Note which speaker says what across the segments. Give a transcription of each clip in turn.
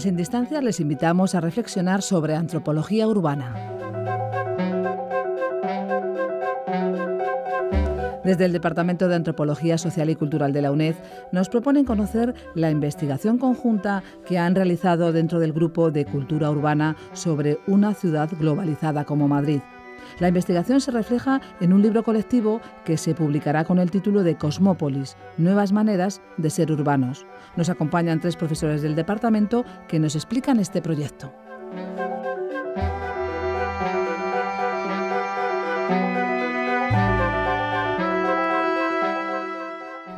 Speaker 1: sin distancia les invitamos a reflexionar sobre antropología urbana. Desde el Departamento de Antropología Social y Cultural de la UNED nos proponen conocer la investigación conjunta que han realizado dentro del grupo de cultura urbana sobre una ciudad globalizada como Madrid. La investigación se refleja en un libro colectivo que se publicará con el título de Cosmópolis, Nuevas Maneras de Ser Urbanos. Nos acompañan tres profesores del departamento que nos explican este proyecto.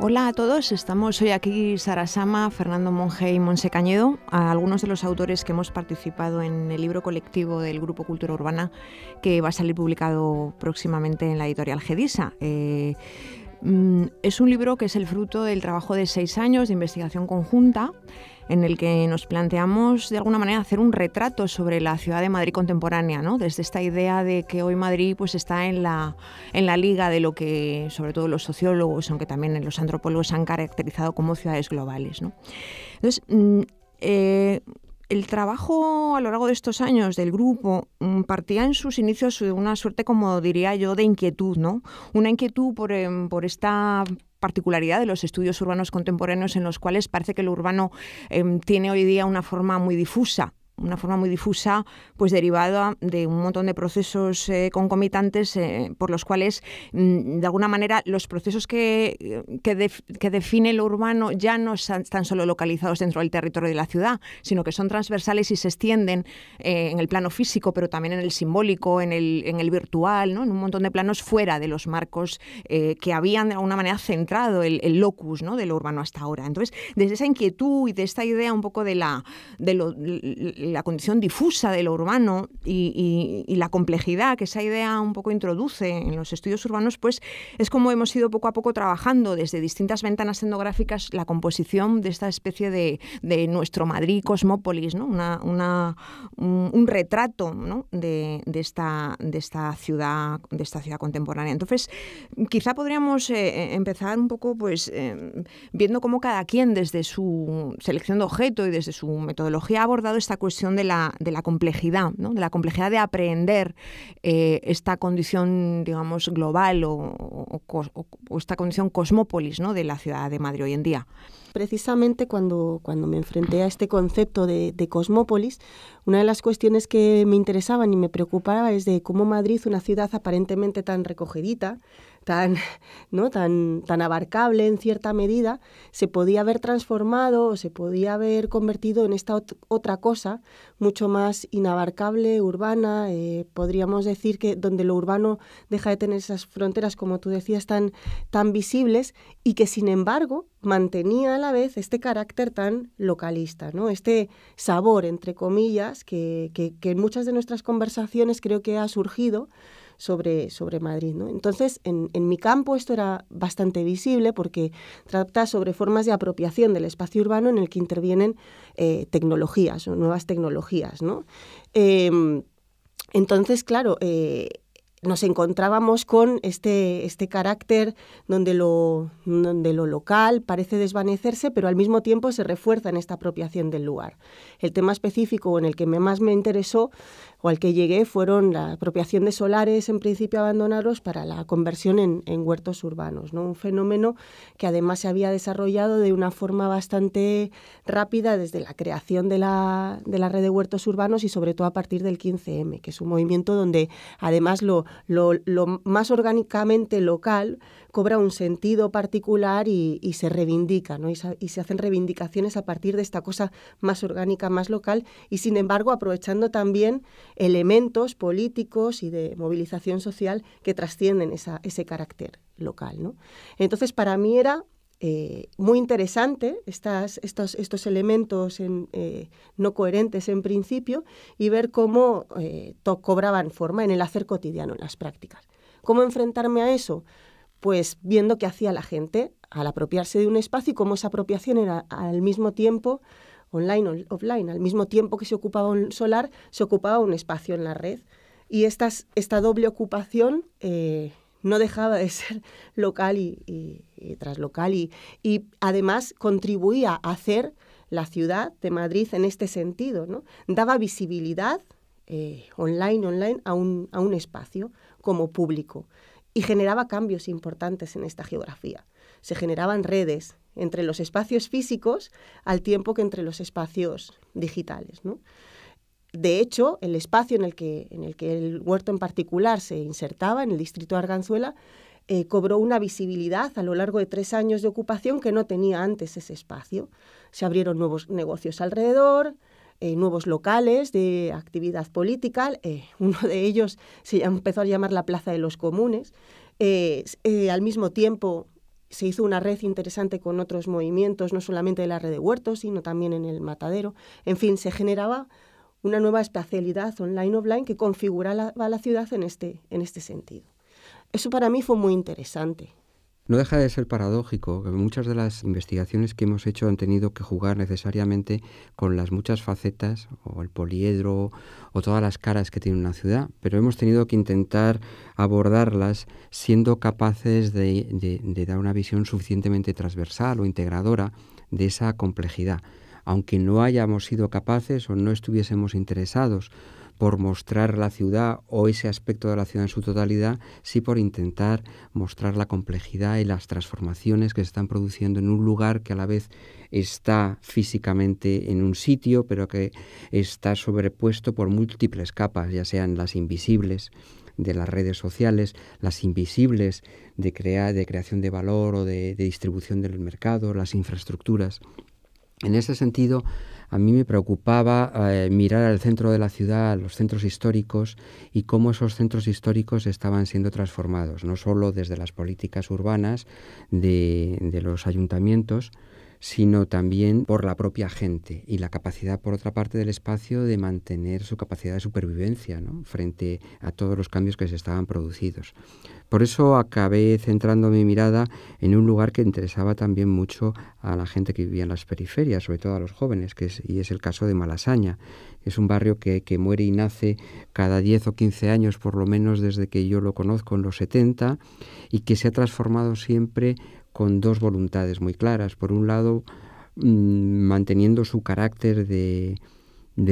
Speaker 1: Hola a todos, estamos hoy aquí Sara Sama, Fernando Monge y Monse Cañedo, algunos de los autores que hemos participado en el libro colectivo del Grupo Cultura Urbana que va a salir publicado próximamente en la editorial Gedisa. Eh, Mm, es un libro que es el fruto del trabajo de seis años de investigación conjunta en el que nos planteamos de alguna manera hacer un retrato sobre la ciudad de Madrid contemporánea, desde esta idea de que hoy Madrid pues, está en la, en la liga de lo que sobre todo los sociólogos, aunque también los antropólogos han caracterizado como ciudades globales. Entonces, mm, eh, el trabajo a lo largo de estos años del grupo mm, partía en sus inicios de una suerte, como diría yo, de inquietud, ¿no? Una inquietud em, por, esta particularidad de los estudios urbanos contemporáneos en los cuales parece que lo urbano em, tiene hoy día una forma muy difusa una forma muy difusa, pues derivada de un montón de procesos eh, concomitantes eh, por los cuales, mm, de alguna manera, los procesos que, que, define lo urbano ya no están solo localizados dentro del territorio de la ciudad, sino que son transversales y se extienden eh, en el plano físico, pero también en el simbólico, en el, en el virtual, en un montón de planos fuera de los marcos que habían, de alguna manera, centrado el, locus ¿no? de lo urbano hasta ahora. Entonces, desde esa inquietud y de esta idea un poco de la... De la condición difusa de lo urbano y, la complejidad que esa idea un poco introduce en los estudios urbanos, pues es como hemos ido poco a poco trabajando desde distintas ventanas etnográficas la composición de esta especie de, nuestro Madrid cosmópolis, ¿no? Una, un, retrato de, esta, de, esta ciudad, de esta ciudad contemporánea. Entonces, quizá podríamos eh, empezar un poco pues, eh, viendo cómo cada quien desde su selección de objeto y desde su metodología ha abordado esta cuestión de la, complejidad, de la complejidad de aprender eh, esta condición, digamos,
Speaker 2: global o, esta condición cosmópolis ¿no? de la ciudad de Madrid hoy en día. Precisamente cuando, cuando me enfrenté a este concepto de, cosmópolis, una de las cuestiones que me interesaban y me preocupaba es de cómo Madrid, una ciudad aparentemente tan recogidita, tan, ¿no? tan, tan abarcable en cierta medida, se podía haber transformado o se podía haber convertido en esta otra cosa mucho más inabarcable, urbana, eh, podríamos decir que donde lo urbano deja de tener esas fronteras, como tú decías, tan, tan visibles y que sin embargo mantenía a la vez este carácter tan localista, ¿no? este sabor, entre comillas, que, en muchas de nuestras conversaciones creo que ha surgido sobre, sobre Madrid. ¿no? Entonces, en, mi campo esto era bastante visible porque trata sobre formas de apropiación del espacio urbano en el que intervienen eh, tecnologías o nuevas tecnologías. ¿no? Em, entonces, claro, eh, nos encontrábamos con este, este carácter donde lo, donde lo local parece desvanecerse, pero al mismo tiempo se refuerza en esta apropiación del lugar. El tema específico en el que más me interesó o al que llegué fueron la apropiación de solares en principio abandonados para la conversión en, huertos urbanos, ¿no? un fenómeno que además se había desarrollado de una forma bastante rápida desde la creación de la, de la red de huertos urbanos y sobre todo a partir del 15M, que es un movimiento donde además lo, lo, más orgánicamente local cobra un sentido particular y, se reivindica, Y, se hacen reivindicaciones a partir de esta cosa más orgánica, más local, y sin embargo aprovechando también elementos políticos y de movilización social que trascienden ese carácter local. Entonces, para mí era eh, muy interesante estas, estos, estos elementos eh, no coherentes en principio y ver cómo eh, cobraban forma en el hacer cotidiano, en las prácticas. ¿Cómo enfrentarme a eso? Pues viendo qué hacía la gente al apropiarse de un espacio y cómo esa apropiación era al mismo tiempo online o offline, al mismo tiempo que se ocupaba un solar, se ocupaba un espacio en la red. Y esta doble ocupación no dejaba de ser local y, traslocal y además contribuía a hacer la ciudad de Madrid en este sentido, ¿no? Daba visibilidad eh, online, online a un, a un espacio como público y generaba cambios importantes en esta geografía. Se generaban redes entre los espacios físicos al tiempo que entre los espacios digitales, ¿no? De hecho, el espacio en el que, en el, que el huerto en particular se insertaba, en el distrito de Arganzuela, eh, cobró una visibilidad a lo largo de tres años de ocupación que no tenía antes ese espacio. Se abrieron nuevos negocios alrededor, eh, nuevos locales de actividad política. Eh, uno de ellos se empezó a llamar la Plaza de los Comunes. al mismo tiempo se hizo una red interesante con otros movimientos, no solamente de la red de huertos, sino también en el matadero. En fin, se generaba una nueva espacialidad online-offline que configuraba la, la ciudad en este, en este sentido. Eso para mí fue muy interesante.
Speaker 3: No deja de ser paradójico que muchas de las investigaciones que hemos hecho han tenido que jugar necesariamente con las muchas facetas o el poliedro o todas las caras que tiene una ciudad, pero hemos tenido que intentar abordarlas siendo capaces de dar una visión suficientemente transversal o integradora de esa complejidad aunque no hayamos sido capaces o no estuviésemos interesados por mostrar la ciudad o ese aspecto de la ciudad en su totalidad, sí por intentar mostrar la complejidad y las transformaciones que se están produciendo en un lugar que a la vez está físicamente en un sitio, pero que está sobrepuesto por múltiples capas, ya sean las invisibles de las redes sociales, las invisibles de, de creación de valor o de distribución del mercado, las infraestructuras. En ese sentido, a mí me preocupaba eh, mirar al centro de la ciudad, los centros históricos y cómo esos centros históricos estaban siendo transformados, no solo desde las políticas urbanas de los ayuntamientos, sino también por la propia gente y la capacidad, por otra parte, del espacio de mantener su capacidad de supervivencia frente a todos los cambios que se estaban producidos. Por eso acabé centrando mi mirada en un lugar que interesaba también mucho a la gente que vivía en las periferias, sobre todo a los jóvenes, que es, y es el caso de Malasaña. Es un barrio que, que muere y nace cada 10 o 15 años, por lo menos desde que yo lo conozco en los 70, y que se ha transformado siempre con dos voluntades muy claras. Por un lado, mm, manteniendo su carácter de,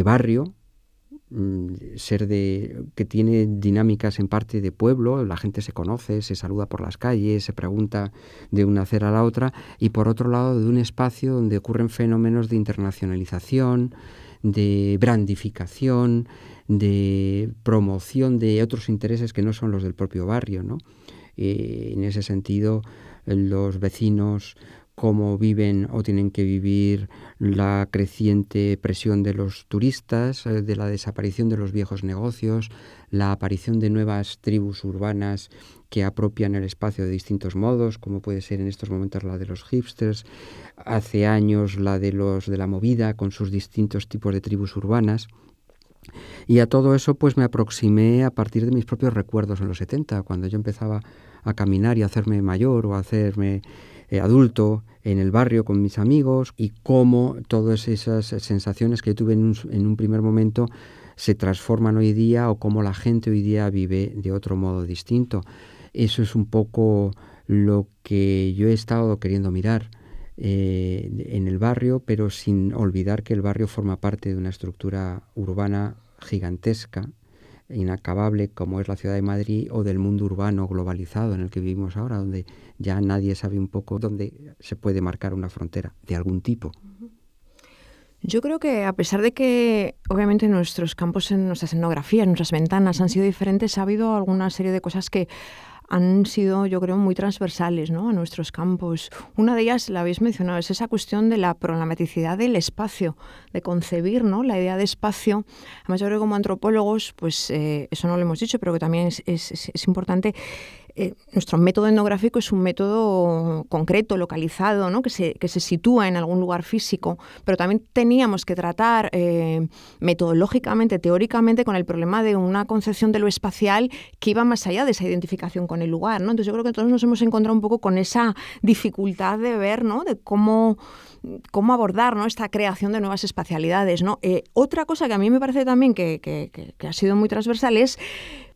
Speaker 3: barrio, mm, ser de que tiene dinámicas en parte de pueblo, la gente se conoce, se saluda por las calles, se pregunta de una acera a la otra, y por otro lado de un espacio donde ocurren fenómenos de internacionalización, de brandificación, de promoción de otros intereses que no son los del propio barrio, ¿no? Eh, en ese sentido, los vecinos cómo viven o tienen que vivir la creciente presión de los turistas, eh, de la desaparición de los viejos negocios, la aparición de nuevas tribus urbanas que apropian el espacio de distintos modos, como puede ser en estos momentos la de los hipsters, hace años la de los de la movida con sus distintos tipos de tribus urbanas. Y a todo eso pues me aproximé a partir de mis propios recuerdos en los 70, cuando yo empezaba a caminar y a hacerme mayor o a hacerme eh, adulto en el barrio con mis amigos y cómo todas esas sensaciones que tuve en un, en un primer momento se transforman hoy día o cómo la gente hoy día vive de otro modo distinto. Eso es un poco lo que yo he estado queriendo mirar eh, en el barrio, pero sin olvidar que el barrio forma parte de una estructura urbana gigantesca, inacabable, como es la ciudad de Madrid, o del mundo urbano globalizado en el que vivimos ahora, donde ya nadie sabe un poco dónde se puede marcar una frontera de algún tipo.
Speaker 1: Yo creo que a pesar de que obviamente nuestros campos en nuestras en nuestras ventanas han sido diferentes, ha habido alguna serie de cosas que han sido, yo creo, muy transversales ¿no? a nuestros campos. Una de ellas, la habéis mencionado, es esa cuestión de la problematicidad del espacio, de concebir ¿no? la idea de espacio. Además, yo creo que como antropólogos, pues eh, eso no lo hemos dicho, pero que también es, es, es importante eh, nuestro método etnográfico es un método concreto, localizado, ¿no? que, se, sitúa en algún lugar físico, pero también teníamos que tratar eh, metodológicamente, teóricamente, con el problema de una concepción de lo espacial que iba más allá de esa identificación con el lugar. ¿no? Entonces yo creo que todos nos hemos encontrado un poco con esa dificultad de ver, de cómo, cómo abordar ¿no? esta creación de nuevas espacialidades. Eh, otra cosa que a mí me parece también que ha sido muy transversal es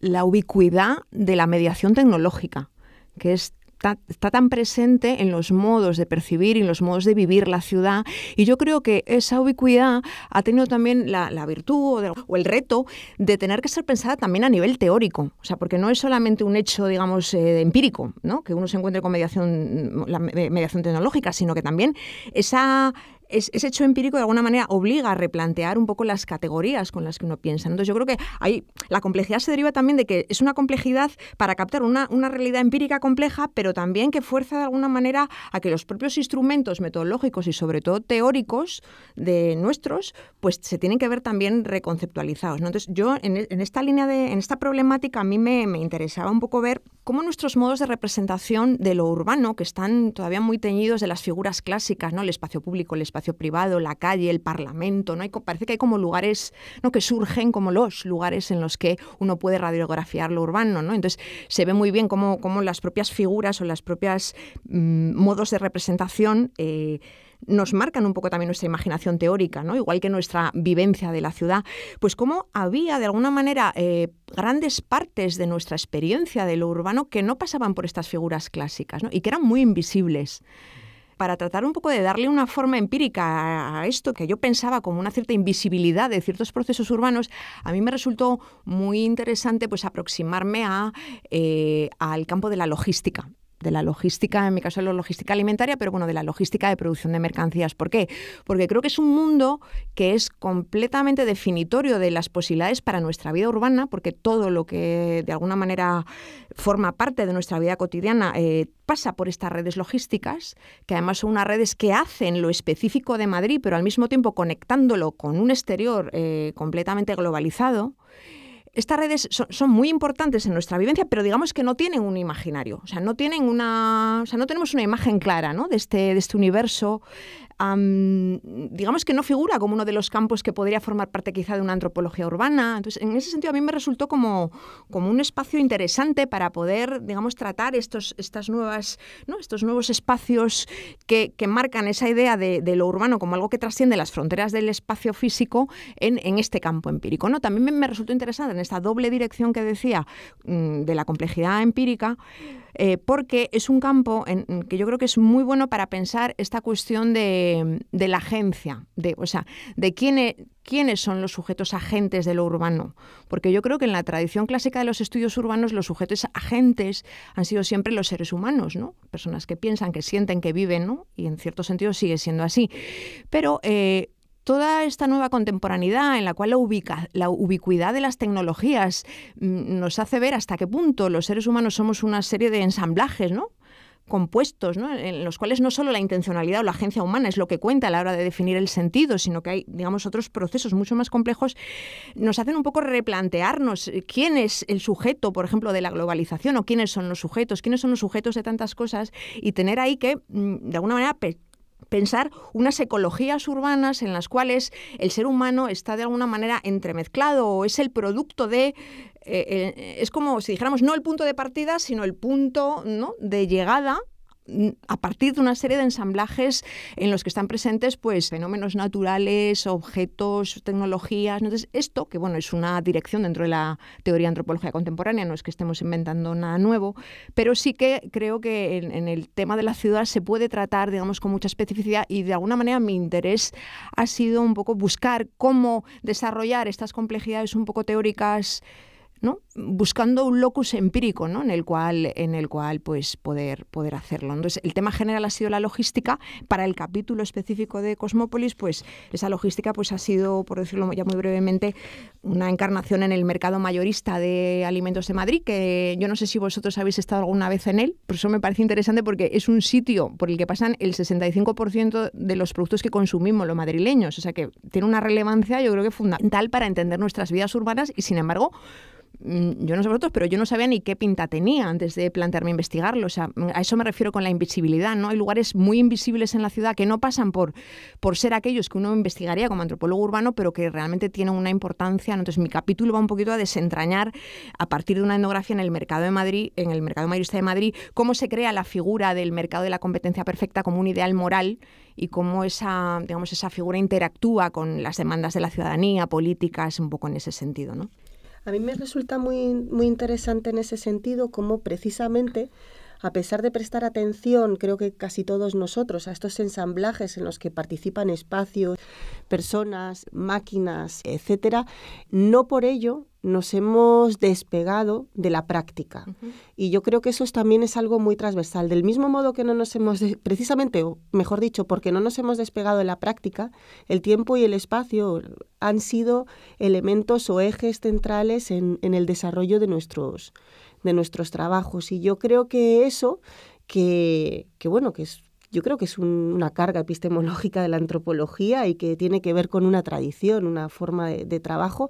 Speaker 1: la ubicuidad de la mediación tecnológica, que está tan presente en los modos de percibir y en los modos de vivir la ciudad. Y yo creo que esa ubicuidad ha tenido también la, virtud o, el reto de tener que ser pensada también a nivel teórico. O sea, porque no es solamente un hecho, digamos, eh, empírico, ¿no? que uno se encuentre con mediación, la mediación tecnológica, sino que también esa es, ese hecho empírico de alguna manera obliga a replantear un poco las categorías con las que uno piensa. Entonces yo creo que ahí la complejidad se deriva también de que es una complejidad para captar una, una realidad empírica compleja, pero también que fuerza de alguna manera a que los propios instrumentos metodológicos y sobre todo teóricos de nuestros, pues se tienen que ver también reconceptualizados. Entonces yo en, esta línea de, en esta problemática a mí me, me interesaba un poco ver cómo nuestros modos de representación de lo urbano, que están todavía muy teñidos de las figuras clásicas, ¿no? El espacio público, el espacio privado, la calle, el parlamento, ¿no? parece que hay como lugares, Que surgen como los lugares en los que uno puede radiografiar lo urbano, ¿no? Entonces se ve muy bien cómo, las propias figuras o los propios mm, modos de representación eh, nos marcan un poco también nuestra imaginación teórica, ¿no? igual que nuestra vivencia de la ciudad, pues cómo había de alguna manera eh, grandes partes de nuestra experiencia de lo urbano que no pasaban por estas figuras clásicas y que eran muy invisibles para tratar un poco de darle una forma empírica a esto que yo pensaba como una cierta invisibilidad de ciertos procesos urbanos, a mí me resultó muy interesante pues aproximarme a, eh, al campo de la logística de la logística, en mi caso de la logística alimentaria, pero bueno, de la logística de producción de mercancías. ¿Por qué? Porque creo que es un mundo que es completamente definitorio de las posibilidades para nuestra vida urbana, porque todo lo que de alguna manera forma parte de nuestra vida cotidiana eh, pasa por estas redes logísticas, que además son unas redes que hacen lo específico de Madrid, pero al mismo tiempo conectándolo con un exterior eh, completamente globalizado estas redes son, muy importantes en nuestra vivencia, pero digamos que no tienen un imaginario, o sea, no tienen una, o sea, no tenemos una imagen clara, ¿no? De este, de este universo digamos que no figura como uno de los campos que podría formar parte quizá de una antropología urbana. Entonces, en ese sentido a mí me resultó como, como un espacio interesante para poder, digamos, tratar estos, estas nuevas, estos nuevos espacios que, marcan esa idea de, lo urbano como algo que trasciende las fronteras del espacio físico en, este campo empírico. ¿no? También me, me resultó interesante en esta doble dirección que decía mm, de la complejidad empírica, eh, porque es un campo en, que yo creo que es muy bueno para pensar esta cuestión de, la agencia, de, o sea, de quién e, quiénes son los sujetos agentes de lo urbano. Porque yo creo que en la tradición clásica de los estudios urbanos los sujetos agentes han sido siempre los seres humanos, ¿no? Personas que piensan, que sienten, que viven, ¿no? Y en cierto sentido sigue siendo así. Pero eh, toda esta nueva contemporaneidad en la cual la, la ubicuidad de las tecnologías mm, nos hace ver hasta qué punto los seres humanos somos una serie de ensamblajes, ¿no? compuestos, ¿no? en los cuales no solo la intencionalidad o la agencia humana es lo que cuenta a la hora de definir el sentido, sino que hay, digamos, otros procesos mucho más complejos, nos hacen un poco replantearnos quién es el sujeto, por ejemplo, de la globalización o quiénes son los sujetos, quiénes son los sujetos de tantas cosas y tener ahí que, mm, de alguna manera, pensar unas ecologías urbanas en las cuales el ser humano está de alguna manera entremezclado o es el producto de eh, eh, es como si dijéramos no el punto de partida, sino el punto ¿no? de llegada Mm, a partir de una serie de ensamblajes en los que están presentes pues fenómenos naturales, objetos, tecnologías. esto, que bueno, es una dirección dentro de la teoría antropología contemporánea, no es que estemos inventando nada nuevo, pero sí que creo que en, en el tema de la ciudad se puede tratar, digamos, con mucha especificidad y de alguna manera mi interés ha sido un poco buscar cómo desarrollar estas complejidades un poco teóricas buscando un locus empírico ¿no? en el cual, en el cual pues, poder, poder hacerlo. Entonces, el tema general ha sido la logística. Para el capítulo específico de Cosmópolis, pues esa logística pues, ha sido, por decirlo ya muy brevemente, una encarnación en el mercado mayorista de alimentos de Madrid, que yo no sé si vosotros habéis estado alguna vez en él, pero eso me parece interesante porque es un sitio por el que pasan el 65% de los productos que consumimos los madrileños. O sea que tiene una relevancia, yo creo que fundamental para entender nuestras vidas urbanas y, sin embargo, Mm, yo no sé vosotros, pero yo no sabía ni qué pinta tenía antes de plantearme investigarlo. O sea, mm, a eso me refiero con la invisibilidad, ¿no? Hay lugares muy invisibles en la ciudad que no pasan por, ser aquellos que uno investigaría como antropólogo urbano, pero que realmente tienen una importancia. Entonces, mi capítulo va un poquito a desentrañar, a partir de una etnografía en el mercado de Madrid, en el mercado mayorista de Madrid, cómo se crea la figura del mercado de la competencia perfecta como un ideal moral y cómo esa, digamos, esa figura interactúa con las demandas de la ciudadanía, políticas, un poco en ese sentido,
Speaker 2: ¿no? A mí me resulta muy, muy interesante en ese sentido cómo precisamente a pesar de prestar atención, creo que casi todos nosotros, a estos ensamblajes en los que participan espacios, personas, máquinas, etcétera, no por ello nos hemos despegado de la práctica. Y yo creo que eso también es algo muy transversal. Del mismo modo que no nos hemos, precisamente, o mejor dicho, porque no nos hemos despegado de la práctica, el tiempo y el espacio han sido elementos o ejes centrales en, en el desarrollo de nuestros de nuestros trabajos. Y yo creo que eso, que, que bueno, que es yo creo que es una carga epistemológica de la antropología y que tiene que ver con una tradición, una forma de, trabajo.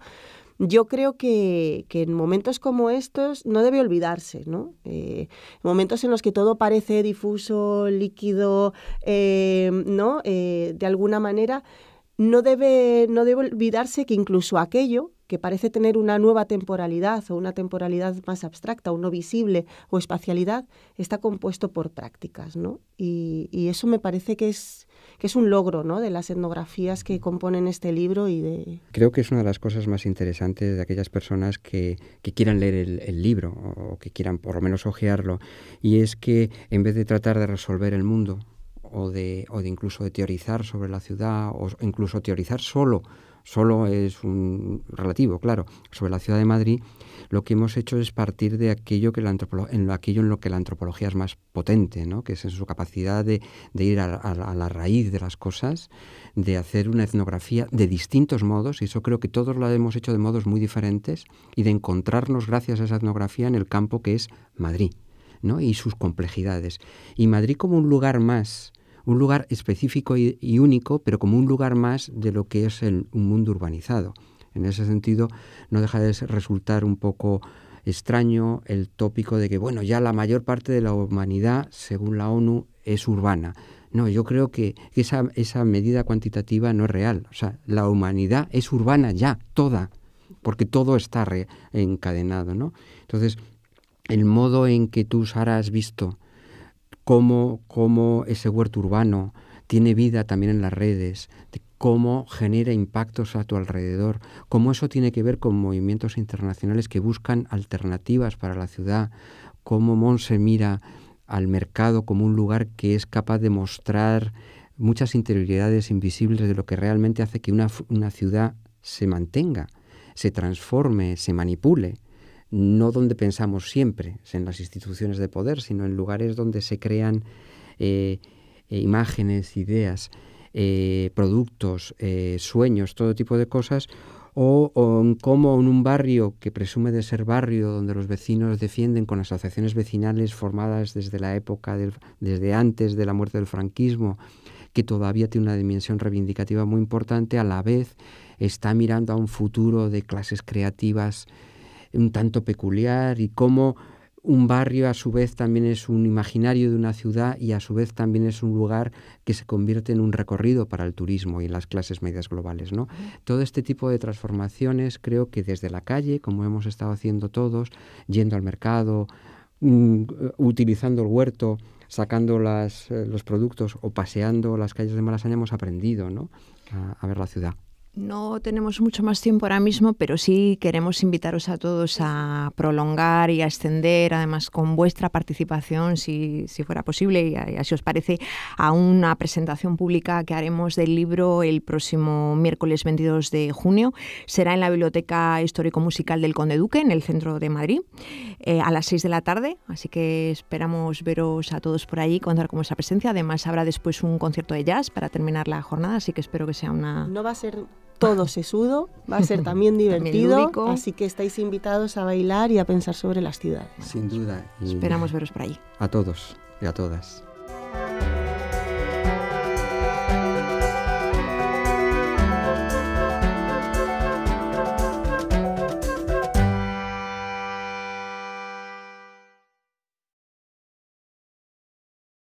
Speaker 2: Yo creo que, que, en momentos como estos no debe olvidarse, ¿no? Eh, momentos en los que todo parece difuso, líquido, eh, ¿no? Eh, de alguna manera, no debe, no debe olvidarse que incluso aquello que parece tener una nueva temporalidad o una temporalidad más abstracta o no visible o espacialidad, está compuesto por prácticas, ¿no? Y, eso me parece que es, un logro, ¿no? De las etnografías que componen este libro y de...
Speaker 3: Creo que es una de las cosas más interesantes de aquellas personas que, quieran leer el, libro o que quieran por lo menos hojearlo, y es que en vez de tratar de resolver el mundo, o de, o de, incluso de teorizar sobre la ciudad o incluso teorizar solo solo es un relativo, claro, sobre la ciudad de Madrid, lo que hemos hecho es partir de aquello, que en, lo, aquello en lo que la antropología es más potente, ¿no? que es en su capacidad de, ir a, la raíz de las cosas, de hacer una etnografía de distintos modos, y eso creo que todos lo hemos hecho de modos muy diferentes, y de encontrarnos gracias a esa etnografía en el campo que es Madrid ¿no? y sus complejidades. Y Madrid como un lugar más un lugar específico y, único, pero como un lugar más de lo que es un mundo urbanizado. En ese sentido, no deja de resultar un poco extraño el tópico de que, bueno, ya la mayor parte de la humanidad, según la ONU, es urbana. No, yo creo que esa, medida cuantitativa no es real. O sea, la humanidad es urbana ya, toda, porque todo está encadenado, ¿no? Entonces, el modo en que tú, Sara, has visto cómo, cómo ese huerto urbano tiene vida también en las redes, cómo genera impactos a tu alrededor, cómo eso tiene que ver con movimientos internacionales que buscan alternativas para la ciudad, cómo Monse mira al mercado como un lugar que es capaz de mostrar muchas interioridades invisibles de lo que realmente hace que una, una ciudad se mantenga, se transforme, se manipule no donde pensamos siempre, en las instituciones de poder, sino en lugares donde se crean eh, eh, imágenes, ideas, eh, productos, sueños, todo tipo de cosas, o, como en en un barrio que presume de ser barrio, donde los vecinos defienden con asociaciones vecinales formadas desde la época, desde antes de la muerte del franquismo, que todavía tiene una dimensión reivindicativa muy importante, a la vez está mirando a un futuro de clases creativas, un tanto peculiar y cómo un barrio a su vez también es un imaginario de una ciudad y a su vez también es un lugar que se convierte en un recorrido para el turismo y las clases medias globales. ¿no? Todo este tipo de transformaciones creo que desde la calle, como hemos estado haciendo todos, yendo al mercado, mm, utilizando el huerto, sacando eh, los productos o paseando las calles de Malasaña, hemos aprendido a ver la ciudad.
Speaker 1: No tenemos mucho más tiempo ahora mismo, pero sí queremos invitaros a todos a prolongar y a extender, además con vuestra participación, si, fuera posible, y así os parece, a una presentación pública que haremos del libro el próximo miércoles 22 de junio. Será en la Biblioteca Histórico-Musical del Conde Duque, en el centro de Madrid, eh, a las 6 de la tarde. Así que esperamos veros a todos por allí, contar con vuestra presencia. Además, habrá después un concierto de jazz para terminar la jornada,
Speaker 2: así que espero que sea una... No va a ser todo sesudo, va a ser también divertido, así que estáis invitados a bailar y a pensar sobre las ciudades. Sin duda. Esperamos veros por ahí.
Speaker 3: A todos y a todas.